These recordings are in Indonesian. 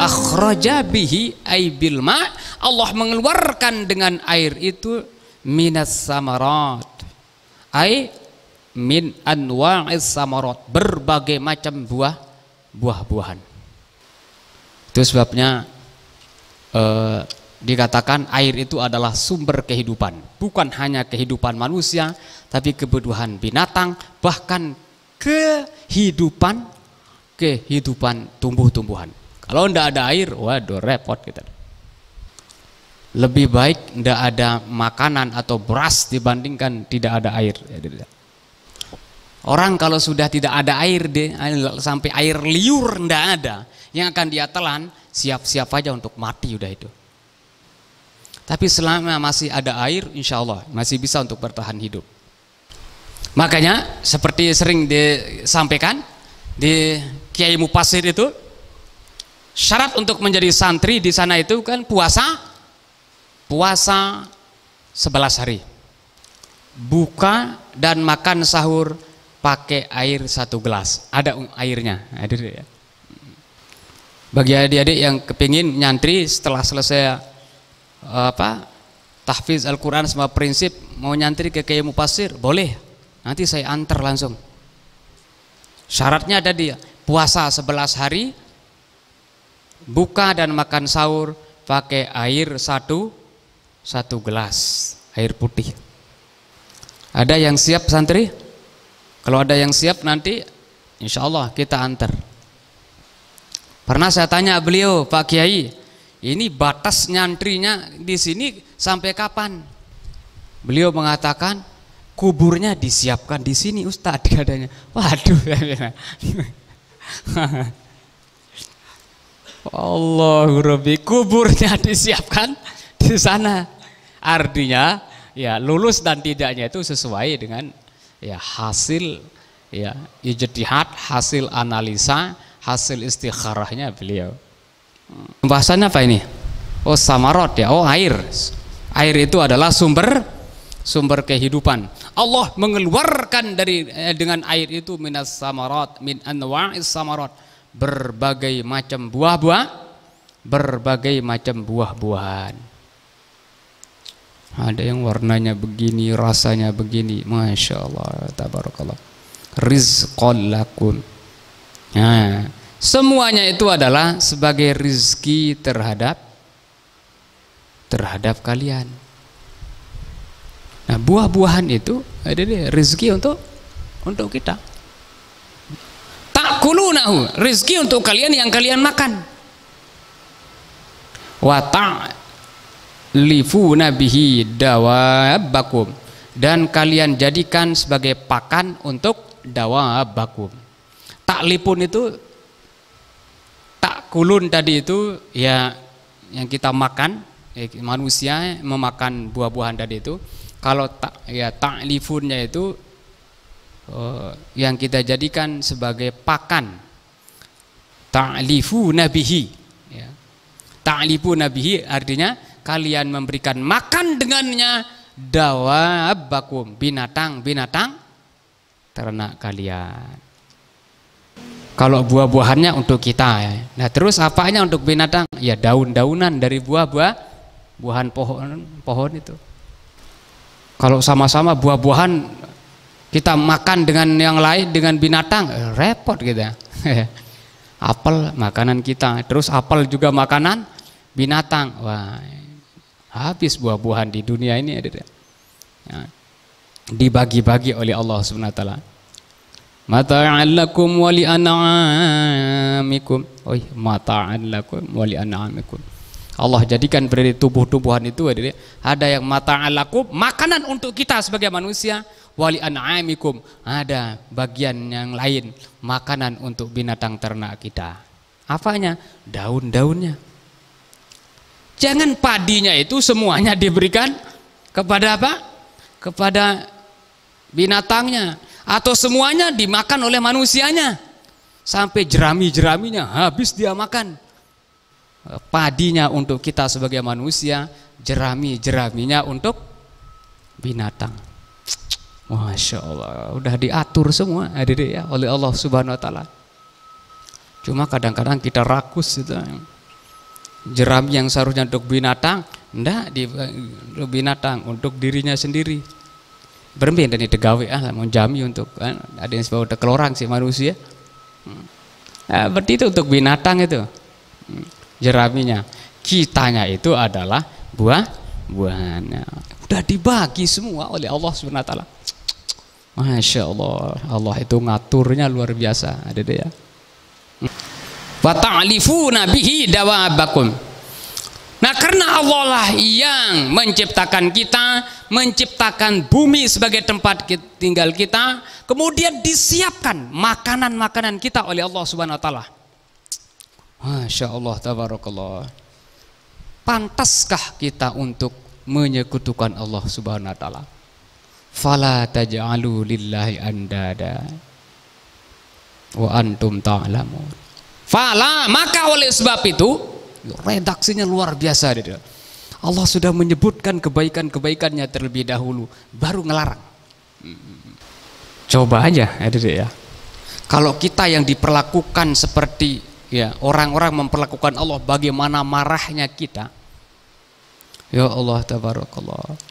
akhraja bihi ay bil ma Allah mengeluarkan dengan air itu minas samarat ay min anwa'is samarat berbagai macam buah buah-buahan itu sebabnya eh, dikatakan air itu adalah sumber kehidupan bukan hanya kehidupan manusia tapi kebutuhan binatang bahkan kehidupan kehidupan tumbuh-tumbuhan kalau ndak ada air, waduh repot kita. Lebih baik ndak ada makanan atau beras dibandingkan tidak ada air. Ya, Orang kalau sudah tidak ada air deh, sampai air liur ndak ada, yang akan dia telan siap-siap aja untuk mati udah itu. Tapi selama masih ada air, insya Allah masih bisa untuk bertahan hidup. Makanya seperti sering disampaikan di Kiai Mupasir itu, syarat untuk menjadi santri di sana itu kan puasa puasa sebelas hari buka dan makan sahur pakai air satu gelas ada airnya hadir ya bagi adik-adik yang kepingin nyantri setelah selesai eh, apa tahfiz Al-Quran semua prinsip mau nyantri ke Kiai pasir boleh nanti saya antar langsung syaratnya ada dia puasa sebelas hari buka dan makan sahur pakai air satu satu gelas air putih. Ada yang siap santri? Kalau ada yang siap nanti insya Allah kita antar. Pernah saya tanya beliau Pak Kiai, ini batas nyantrinya di sini sampai kapan? Beliau mengatakan kuburnya disiapkan di sini Ustadz katanya. Waduh. Allahu Rabbi, kuburnya disiapkan di sana. Artinya ya lulus dan tidaknya itu sesuai dengan ya hasil ya ijtihad, hasil analisa, hasil istikharahnya beliau. Hmm. Pembahasannya apa ini? Oh samarot ya, oh air. Air itu adalah sumber sumber kehidupan. Allah mengeluarkan dari eh, dengan air itu minas samarat min anwa'is samarat berbagai macam buah-buah, berbagai macam buah-buahan. Ada yang warnanya begini, rasanya begini, masya Allah, tabarakallah. Rizqol lakum. Nah, semuanya itu adalah sebagai rizki terhadap terhadap kalian. Nah, buah-buahan itu ada deh rizki untuk untuk kita ta'kulunahu, rezeki untuk kalian yang kalian makan. Wa ta'lifuna bihi dawabakum dan kalian jadikan sebagai pakan untuk dawabakum Taklipun itu takulun tadi itu ya yang kita makan ya, manusia memakan buah-buahan tadi itu kalau tak ya ta'lifunnya itu Eh, yang kita jadikan sebagai pakan ta'lifu nabihi ya. ta'lifu nabihi artinya kalian memberikan makan dengannya dawabakum binatang-binatang ternak kalian kalau buah-buahannya untuk kita ya. nah terus apanya untuk binatang ya daun-daunan dari buah-buah buahan pohon pohon itu kalau sama-sama buah-buahan kita makan dengan yang lain dengan binatang eh, repot gitu ya. apel makanan kita, terus apel juga makanan binatang. Wah, habis buah-buahan di dunia ini ada. Ya. ya. Dibagi-bagi oleh Allah Subhanahu wa taala. Mata'an lakum wa li an'amikum. oi mata'an lakum wa li an'amikum. Allah jadikan berarti tubuh-tubuhan itu ya. ada yang mata'an lakum, makanan untuk kita sebagai manusia wali an'amikum ada bagian yang lain makanan untuk binatang ternak kita apanya daun-daunnya jangan padinya itu semuanya diberikan kepada apa kepada binatangnya atau semuanya dimakan oleh manusianya sampai jerami-jeraminya habis dia makan padinya untuk kita sebagai manusia jerami-jeraminya untuk binatang Masya Allah, udah diatur semua adik ya oleh Allah Subhanahu Wa Taala. Cuma kadang-kadang kita rakus itu. Jerami yang seharusnya untuk binatang, ndak di binatang untuk dirinya sendiri. Berhenti dan itu gawe ah, mau untuk ah, ada yang sebab untuk kelorang si manusia. Nah, hmm. berarti itu untuk binatang itu hmm. jeraminya. Kitanya itu adalah buah buahnya. Udah dibagi semua oleh Allah Subhanahu wa taala. Masya Allah, Allah itu ngaturnya luar biasa. Ada ya. Wa nabihi bihi dawabakum. Nah, karena Allah lah yang menciptakan kita, menciptakan bumi sebagai tempat tinggal kita, kemudian disiapkan makanan-makanan kita oleh Allah Subhanahu wa taala. Masya Allah, tabarakallah. Pantaskah kita untuk menyekutukan Allah Subhanahu wa taala? fala taj'alu lillahi andada wa antum ta'lamun fala maka oleh sebab itu redaksinya luar biasa dia Allah sudah menyebutkan kebaikan-kebaikannya terlebih dahulu baru ngelarang coba aja ya kalau kita yang diperlakukan seperti ya orang-orang memperlakukan Allah bagaimana marahnya kita ya Allah tabarakallah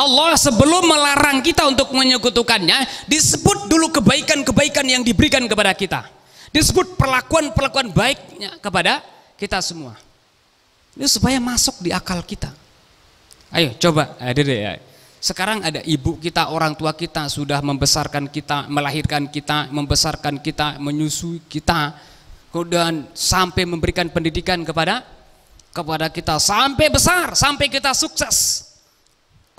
Allah sebelum melarang kita untuk menyekutukannya, disebut dulu kebaikan-kebaikan yang diberikan kepada kita. Disebut perlakuan-perlakuan baiknya kepada kita semua. Ini supaya masuk di akal kita. Ayo coba hadir eh, ya. Sekarang ada ibu kita, orang tua kita sudah membesarkan kita, melahirkan kita, membesarkan kita, menyusui kita, kemudian sampai memberikan pendidikan kepada kepada kita sampai besar, sampai kita sukses.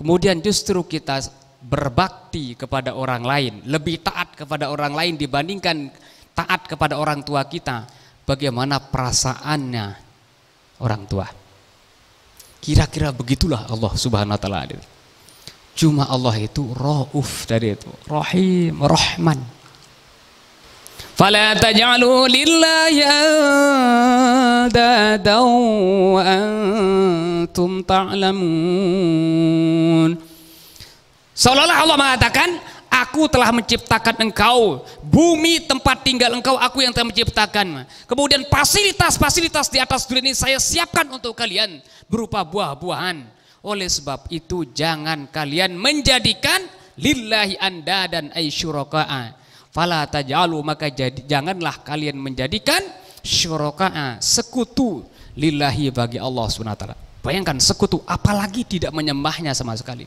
Kemudian justru kita berbakti kepada orang lain, lebih taat kepada orang lain dibandingkan taat kepada orang tua kita. Bagaimana perasaannya orang tua? Kira-kira begitulah Allah Subhanahu wa taala. Cuma Allah itu Rauf dari itu, Rahim, Rahman. فلا تجعلوا لله أندادا وأنتم تعلمون Seolah-olah Allah mengatakan, Aku telah menciptakan engkau, bumi tempat tinggal engkau, aku yang telah menciptakan. Kemudian fasilitas-fasilitas di atas dunia ini saya siapkan untuk kalian berupa buah-buahan. Oleh sebab itu jangan kalian menjadikan lillahi anda dan aisyuroka'a Fala taj'alu maka jadi janganlah kalian menjadikan syuraka'a ah, sekutu lillahi bagi Allah Subhanahu taala. Bayangkan sekutu apalagi tidak menyembahnya sama sekali.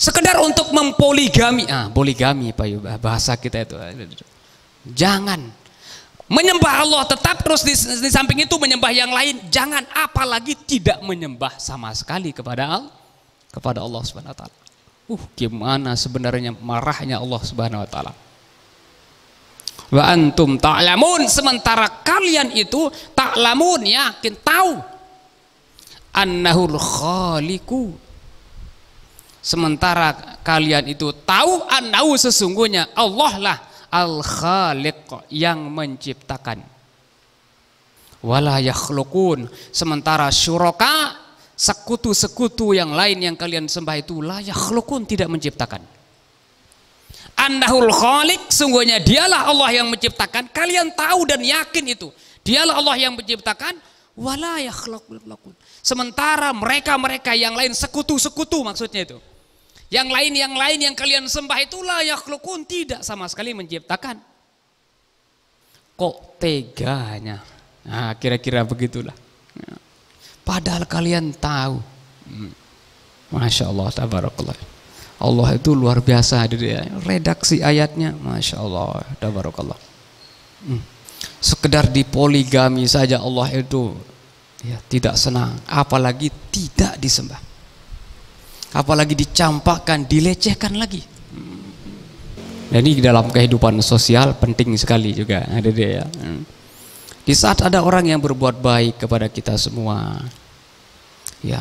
Sekedar untuk mempoligami, ah poligami Pak bahasa kita itu. Jangan menyembah Allah tetap terus di, di samping itu menyembah yang lain jangan apalagi tidak menyembah sama sekali kepada Allah kepada Allah Subhanahu wa taala. Uh, gimana sebenarnya marahnya Allah Subhanahu wa taala wa antum ta'lamun sementara kalian itu ta'lamun yakin tahu annahul khaliqu sementara kalian itu tahu annahu sesungguhnya Allah lah al khaliq yang menciptakan wala yakhluqun sementara syuraka sekutu-sekutu yang lain yang kalian sembah itu la yakhluqun tidak menciptakan annahul khaliq sungguhnya dialah Allah yang menciptakan kalian tahu dan yakin itu dialah Allah yang menciptakan wala yakhlaqul sementara mereka-mereka yang lain sekutu-sekutu maksudnya itu yang lain yang lain yang kalian sembah itulah yakhlukun tidak sama sekali menciptakan kok teganya nah kira-kira begitulah padahal kalian tahu hmm. Masya Allah tabarakallah Allah itu luar biasa hadir ya. Redaksi ayatnya, masya Allah, tabarakallah. Hmm. Sekedar di poligami saja Allah itu ya, tidak senang, apalagi tidak disembah, apalagi dicampakkan, dilecehkan lagi. Hmm. Dan ini dalam kehidupan sosial penting sekali juga, ada dia ya. Hmm. Di saat ada orang yang berbuat baik kepada kita semua, ya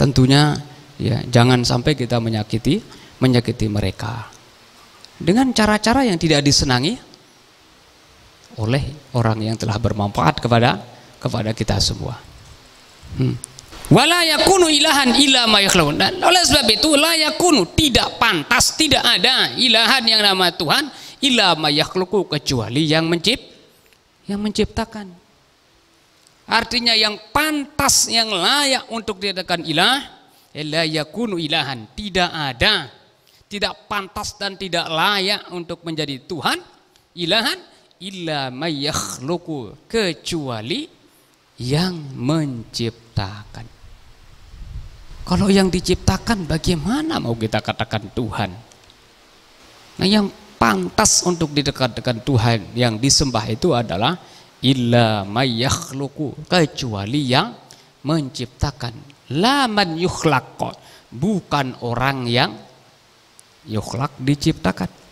tentunya Ya, jangan sampai kita menyakiti menyakiti mereka dengan cara-cara yang tidak disenangi oleh orang yang telah bermanfaat kepada kepada kita semua. Hmm. Walayakunu ilahan ya ma Dan oleh sebab itu la tidak pantas tidak ada ilahan yang nama Tuhan ya ma kecuali yang mencipt yang menciptakan. Artinya yang pantas yang layak untuk diadakan ilah Eh, la yakunu ilahan, tidak ada, tidak pantas dan tidak layak untuk menjadi Tuhan, ilahan illa mayakhluku, kecuali yang menciptakan. Kalau yang diciptakan bagaimana mau kita katakan Tuhan? Nah yang pantas untuk didekat didekatkan Tuhan yang disembah itu adalah illa mayakhluku kecuali yang menciptakan. Laman yukhlaq. Bukan orang yang yukhlaq diciptakan.